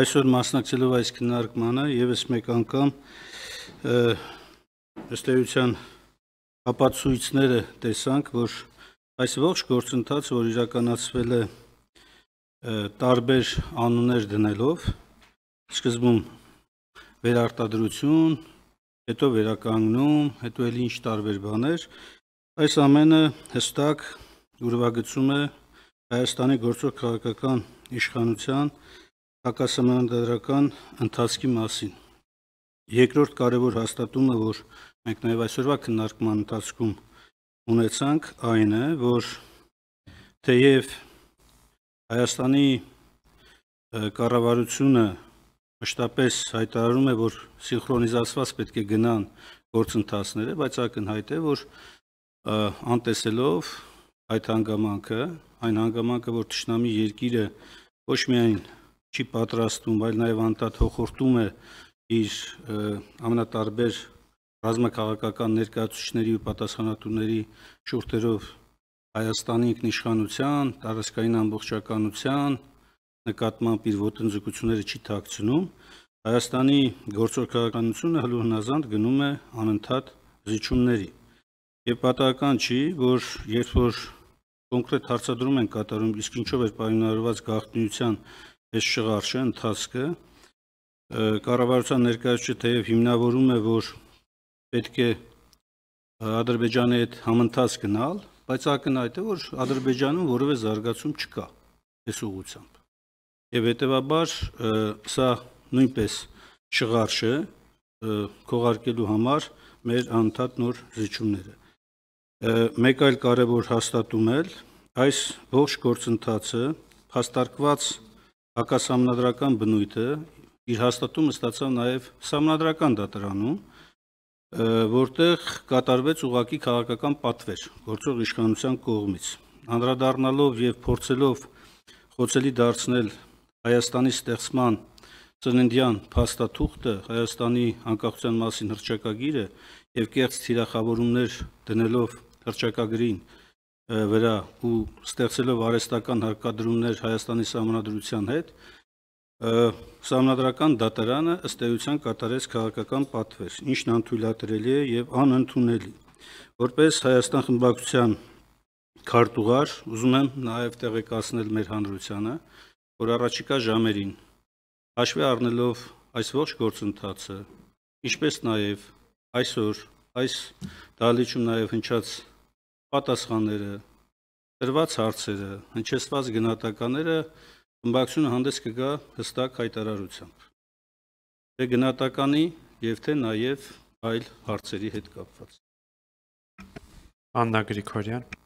Այսօր մասնակցելով այս քննարկմանը եւս մեկ անգամ ըստ էության ապացույցները տեսանք, որ այս ողջ գործընթացը, որ իրականացվել է տարբեր անուններ դնելով, սկզբում վերարտադրություն, հետո վերականգնում, հետո էլ ինչ տարբեր բաներ, այս ամենը հստակ ուրվագծում է Հայաստանի գործող քաղաքական իշխանության հակասամանդրական ընթացքի մասին։ Երկրորդ կարևոր հաստատումը, որ մենք նաև այսօրվա քննարկման ընթացքում ունեցանք, այն է, որ թեև Հայաստանի կառավարությունը մշտապես հայտարարում է, որ սինխրոնիզացված պետք է գնան գործընթացները, բայց ակնհայտ է, որ անտեսելով այդ հանգամանքը, այն հանգամանքը, որ ճշնամի երկիրը ոչ միայն չի պատրաստում, այլ նաև անդադ հոխորտում է իր ամենատարբեր ռազմակաղակական ներկայացուցիչների ու պատասխանատուների շուրթերով Հայաստանի ինքնիշխանության, տարածքային ամբողջականության նկատմամբ իր ոտնձգությունները չի ཐակցնում, Հայաստանի գործողականությունը հլու հնազանդ գնում է անընդհատ զիջումների։ Եվ պատահական չի, որ երբ որ կոնկրետ հարցադրում են կատարում, իսկ ինչով էր պայմանավորված գաղտնիության այս շղարշը ընթացքը կառավարության ներկայացուցիչը թեև հիմնավորում է, որ պետք է Ադրբեջանի հետ համընթաց գնալ, բայց ակնհայտ է, որ Ադրբեջանում որևէ զարգացում չկա այս ուղությամբ։ Եվ հետևաբար սա նույնպես շղարշը քողարկելու համար մեր անդադ նոր զիջումները։ Մեկ այլ կարևոր հաստատում էլ այս ողջ գործընթացը հաստարկված հակասամնադրական բնույթը իր հաստատումը ստացավ նաև սամնադրական դատարանում, որտեղ կատարվեց ուղակի քաղաքական պատվեր գործող իշխանության կողմից։ Անդրադառնալով եւ փորձելով խոցելի դարձնել Հայաստանի ստեղծման ծննդյան փաստաթուղթը, Հայաստանի անկախության մասին հռչակագիրը եւ կեղծ թիրախավորումներ դնելով հռչակագրին վրա ու ստեղծելով արհեստական հարկադրումներ Հայաստանի համանդրության հետ, համանդրական դատարանը ըստ էության կատարեց քաղաքական պատվեր, ինչն անթույլատրելի է եւ անընդունելի։ Որպես Հայաստան խմբակցության քարտուղար, ուզում եմ նաեւ տեղեկացնել մեր հանրությանը, որ առաջիկա ժամերին հաշվի առնելով այս ողջ գործընթացը, ինչպես նաեւ այսօր այս դալիճում նաեւ հնչած պատասխանները, տրված հարցերը, հնչեցված գնահատականները խմբակցությունը հանդես կգա հստակ հայտարարությամբ։ Թե գնահատականի եւ թե նաեւ այլ հարցերի հետ կապված։ Աննա Գրիգորյան